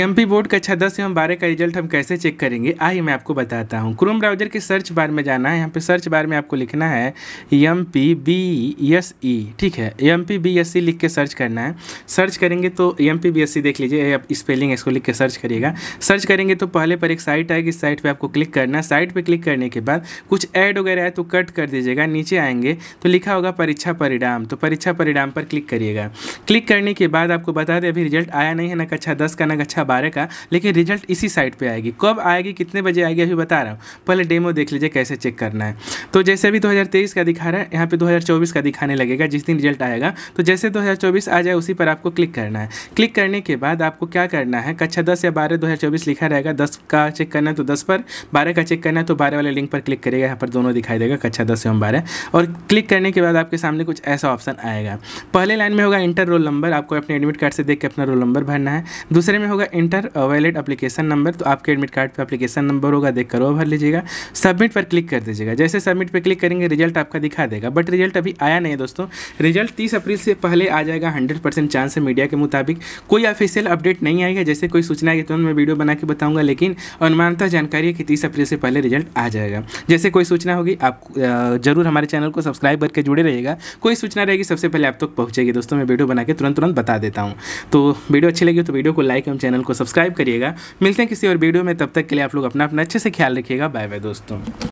MP board कक्षा दस एवं बारह का रिजल्ट हम कैसे चेक करेंगे आइए मैं आपको बताता हूँ क्रोम ब्राउजर के सर्च बार में जाना है यहाँ पे सर्च बार में आपको लिखना है M P B S E ठीक है M P B S E लिख के सर्च करना है सर्च करेंगे तो M P B S E देख लीजिए आप स्पेलिंग इसको लिख के सर्च करिएगा सर्च करेंगे तो पहले पर एक साइट आएगी साइट पर आपको क्लिक करना है साइट पर क्लिक करने के बाद कुछ ऐड वगैरह है तो कट कर दीजिएगा नीचे आएंगे तो लिखा होगा परीक्षा परिणाम तो परीक्षा परिणाम पर क्लिक करिएगा क्लिक करने के बाद आपको बता दें अभी रिजल्ट आया नहीं है ना कक्षा दस का ना कक्षा था बारह का लेकिन रिजल्ट इसी साइट पर आएगी कब आएगी कितने बजे आएगी अभी बता रहा हूँ पहले डेमो देख लीजिए कैसे चेक करना है तो जैसे भी 2023 का दिखा रहा है यहाँ पे 2024 का दिखाने लगेगा जिस दिन रिजल्ट आएगा तो जैसे 2024 आ जाए उसी पर आपको क्लिक करना है क्लिक करने के बाद आपको क्या करना है कक्षा दस या बारह दो लिखा रहेगा दस का चेक करना है तो दस पर बारह का चेक करना है तो बारह वाले लिंक पर क्लिक करेगा यहाँ पर दोनों दिखाई देगा कक्षा दस एवं बारह और क्लिक करने के बाद आपके सामने कुछ ऐसा ऑप्शन आएगा पहले लाइन में होगा इंटर रोल नंबर आपको अपने एडमिट कार्ड से देख के अपना रोल नंबर भरना है दूसरे में होगा होगा इंटर वैलिड अप्लीकेशन नंबर तो आपके एडमिट कार्ड पर अप्लीकेशन नंबर होगा देख कर वो भर लीजिएगा सबमिट पर क्लिक कर दीजिएगा जैसे सबमिट पर क्लिक करेंगे रिजल्ट आपका दिखा देगा बट रिजल्ट अभी आया नहीं है दोस्तों रिजल्ट तीस अप्रैल से पहले आ जाएगा हंड्रेड परसेंट चांस है मीडिया के मुताबिक कोई ऑफिशियल अपडेट नहीं आएगा जैसे कोई सूचना आएगी तुरंत तो मैं वीडियो बना के बताऊंगा लेकिन अनुमानता जानकारी है कि तीस अप्रैल से पहले रिजल्ट आ जाएगा जैसे कोई सूचना होगी आप जरूर हमारे चैनल को सब्सक्राइब करके जुड़े रहेगा कोई सूचना रहेगी सबसे पहले आप तक तो पहुंचेगी दोस्तों मैं वीडियो बना के तुरंत तुरंत बता देता हूँ तो वीडियो अच्छी लगी तो वीडियो को लाइक एवं चैनल चैनल को सब्सक्राइब करिएगा मिलते हैं किसी और वीडियो में तब तक के लिए आप लोग अपना अपना अच्छे से ख्याल रखिएगा बाय बाय दोस्तों